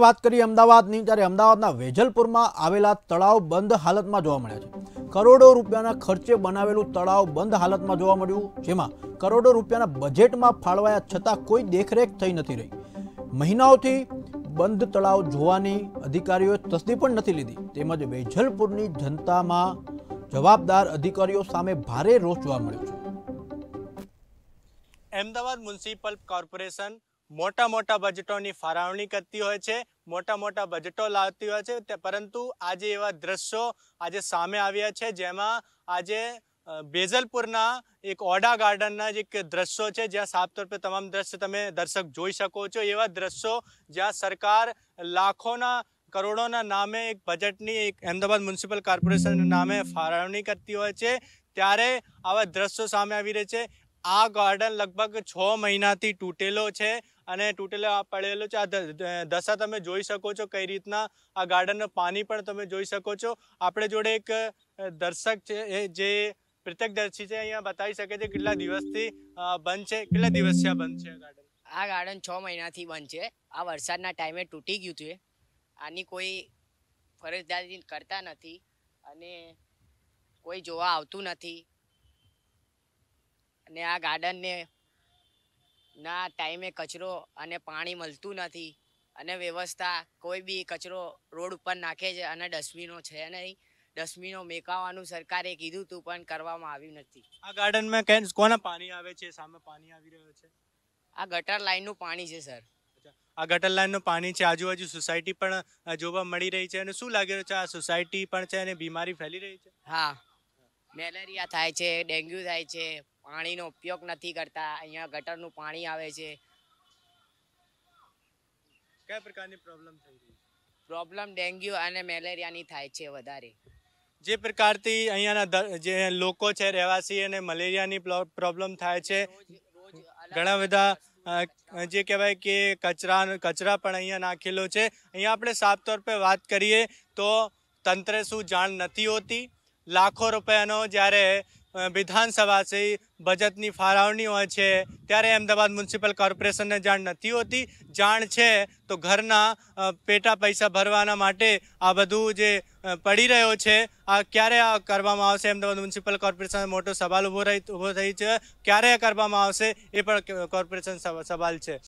વાત કરીએ અમદાવાદની ત્યારે અમદાવાદના વેજલપુરમાં આવેલા તળાવ બંધ હાલતમાં જોવા મળ્યા છે કરોડો રૂપિયાના ખર્ચે બનાવેલું તળાવ બંધ હાલતમાં જોવા મળ્યું જેમાં કરોડો રૂપિયાના બજેટમાં ફાળવાયા છતાં કોઈ દેખરેખ થઈ નથી રહી મહિનાઓથી બંધ તળાવ જોવાની અધિકારીઓએ તસ્દી પણ નથી લીધી તેમજ વેજલપુરની જનતામાં જવાબદાર અધિકારીઓ સામે ભારે રોષ જોવા મળ્યો છે અમદાવાદ મ્યુનિસિપલ કોર્પોરેશન મોટા મોટા બજેટોની ફાળવણી કરતી હોય છે મોટા મોટા બજેટો લાવતી હોય છે પરંતુ આજે એવા દ્રશ્યો આજે સામે આવ્યા છે જેમાં આજે બેજલપુરના એક ઓડા ગાર્ડનના જે એક દ્રશ્યો છે જ્યાં સાફ તौर પર તમામ દ્રશ્ય તમે દર્શક જોઈ શકો છો એવા દ્રશ્યો જ્યાં સરકાર લાખોના કરોડોના નામે એક બજેટની એક અમદાવાદ મ્યુનિસિપલ કોર્પોરેશનના નામે ફાળવણી કરતી હોય છે ત્યારે આવા દ્રશ્યો સામે આવી રહે છે આ ગાર્ડન લગભગ છ મહિનાથી તૂટેલો છે અને તૂટેલો પડેલો છે આ દશા તમે જોઈ શકો છો કઈ રીતના આ ગાર્ડનનું પાણી પણ તમે જોઈ શકો છો આપણે જોડે એક દર્શક છે જે પ્રત્યક્ષદર્શી છે અહીંયા બતાવી શકે છે કેટલા દિવસથી બંધ છે કેટલા દિવસથી આ બંધ છે આ ગાર્ડન છ મહિનાથી બંધ છે આ વરસાદના ટાઈમે તૂટી ગયું છે આની કોઈ ફરજદારી કરતા નથી અને કોઈ જોવા આવતું નથી અને આ ગાર્ડનને ના ટાઈમે કચરો અને પાણી મળતું નથી અને વ્યવસ્થા કોઈ બી કચરો રોડ ઉપર નાખે છે અને ડસ્ટબિનો છે નહીં ડસ્ટબિનો મેકાવાનું સરકારે કીધું હતું પણ કરવામાં આવ્યું નથી આ ગાર્ડનમાં કોના પાણી આવે છે સામે પાણી આવી રહ્યો છે આ ગટર લાઈનનું પાણી છે સર આ ગટર લાઈનનું પાણી છે આજુબાજુ સોસાયટી પણ જોવા મળી રહી છે અને શું લાગી રહ્યું છે આ સોસાયટી પણ છે અને બીમારી ફેલી રહી છે હા મેલેરિયા થાય છે ડેન્ગ્યુ થાય છે પાણીનો ઉપયોગ નથી કરતા અહીંયા ગટરનું પાણી આવે છે કયા પ્રકારની પ્રોબ્લેમ થઈ રહી પ્રોબ્લેમ ડેન્ગ્યુ અને મેલેરિયાની થાય છે વધારે જે પ્રકારથી અહીંયાના જે લોકો છે રહેવાસી અને મલેરિયાની પ્રોબ્લેમ થાય છે ઘણા બધા જે કહેવાય કે કચરા કચરા પણ અહીંયા નાખેલો છે અહીંયા આપણે સાફ તોર પર વાત કરીએ તો તંત્રે શું જાણ નથી હોતી લાખો રૂપિયાનો જ્યારે વિધાનસભા છે બજેટની ફાળવણી હોય છે ત્યારે અમદાવાદ મ્યુનિસિપલ કોર્પોરેશનને જાણ નથી હોતી જાણ છે તો ઘરના પેટા પૈસા ભરવાના માટે આ બધું જે પડી રહ્યો છે આ ક્યારે આ કરવામાં આવશે અમદાવાદ મ્યુનિસિપલ કોર્પોરેશન મોટો સવાલ ઊભો રહી ઊભો થઈ છે ક્યારે કરવામાં આવશે એ પણ કોર્પોરેશન સવાલ છે